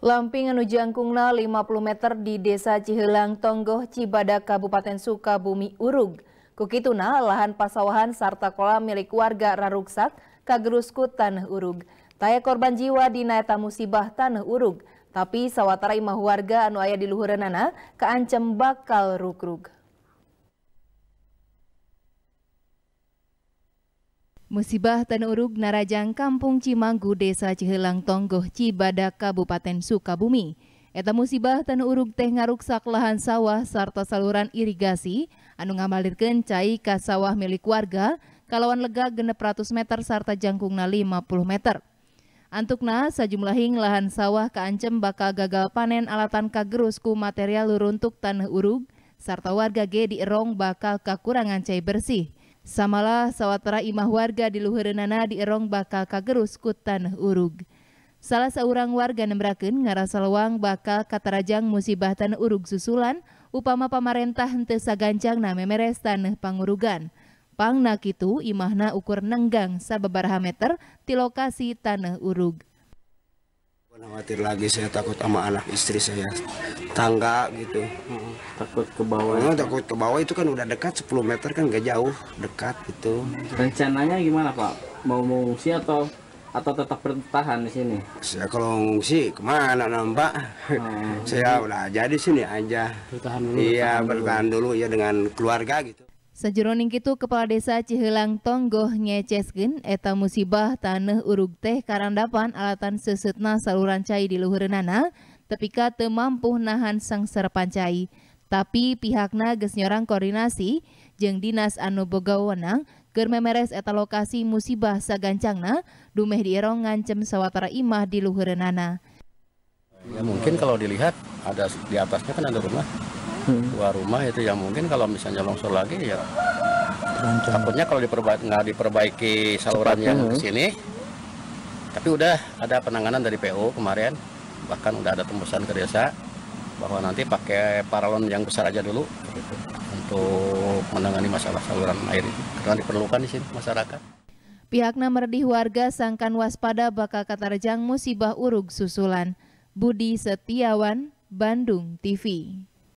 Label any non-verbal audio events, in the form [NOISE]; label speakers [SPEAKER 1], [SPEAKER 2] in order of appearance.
[SPEAKER 1] Lamping anu jangkungna 50 meter di Desa Cihelang Tonggoh Cibadak Kabupaten Sukabumi Urug. Kukituna lahan pasawahan sarta kolam milik warga raruksak kagerusku Tanah Urug. Taya korban jiwa di naeta musibah Tanah Urug, tapi sawatara imah warga anu ayah di luhureunana keancem bakal rukrug. Musibah Tanurug Narajang Kampung Cimanggu Desa Cihelang Tonggoh Cibadak Kabupaten Sukabumi. Eta musibah Tanurug teh ngaruksak lahan sawah sarta saluran irigasi anu ngamalirkeun cai ka sawah milik warga kalawan lega genep ratus meter sarta jangkungna 50 meter. Antukna sajumlahing lahan sawah kaancem bakal gagal panen alatan kagerusku material luruntuk tanah urug serta warga ge erong bakal kekurangan cai bersih. Samalah sawatara imah warga di luhurnana di Erong bakal kagerus ku urug. Salah seorang warga nembraken ngarasa lewang bakal katarajang musibah tan urug susulan upama pamarentah hente sagancang na memeres tanah pangurugan. nak itu imahna ukur nenggang sababaraha meter ti lokasi tanah urug
[SPEAKER 2] khawatir lagi saya takut sama anak istri saya tangga gitu hmm, takut ke bawah oh, takut ke bawah itu kan udah dekat 10 meter kan gak jauh dekat gitu rencananya gimana pak mau mengungsi atau atau tetap bertahan di sini saya kalau mengungsi kemana nampak hmm. Oh. [LAUGHS] saya udah jadi sini aja bertahan dulu iya bertahan dulu. dulu ya dengan keluarga gitu
[SPEAKER 1] Sejroning itu kepala desa Cihelang Tonggoh nyeceskeun eta musibah tanah urug teh karandapan alatan sesetna saluran cai di Nana, tepika teu mampu nahan serpan cai. Tapi pihakna geus nyorang koordinasi jeng dinas anu boga wewenang keur memeres eta lokasi musibah sagancangna dumeh dierong ngancem sawatara imah di luhureunana.
[SPEAKER 3] Ya mungkin kalau dilihat ada di atasnya kan ada rumah hmm. dua rumah itu ya mungkin kalau misalnya longsor lagi ya Rancang. takutnya kalau diperba nggak diperbaiki saluran Cepat yang hmm. ke sini tapi udah ada penanganan dari PO kemarin bahkan udah ada tembusan ke desa bahwa nanti pakai paralon yang besar aja dulu gitu, untuk menangani masalah saluran air itu karena diperlukan di sini masyarakat.
[SPEAKER 1] Pihak Namerdih warga sangkan waspada bakal katarjang musibah urug susulan. Budi Setiawan, Bandung TV.